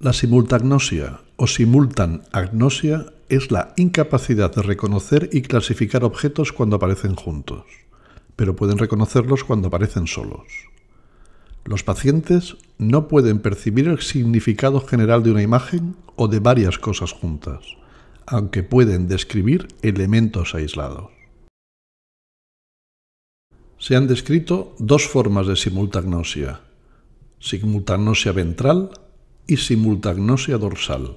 La simultagnosia o simultanagnosia es la incapacidad de reconocer y clasificar objetos cuando aparecen juntos, pero pueden reconocerlos cuando aparecen solos. Los pacientes no pueden percibir el significado general de una imagen o de varias cosas juntas, aunque pueden describir elementos aislados. Se han descrito dos formas de simultagnosia, simultagnosia ventral y simultagnosia dorsal.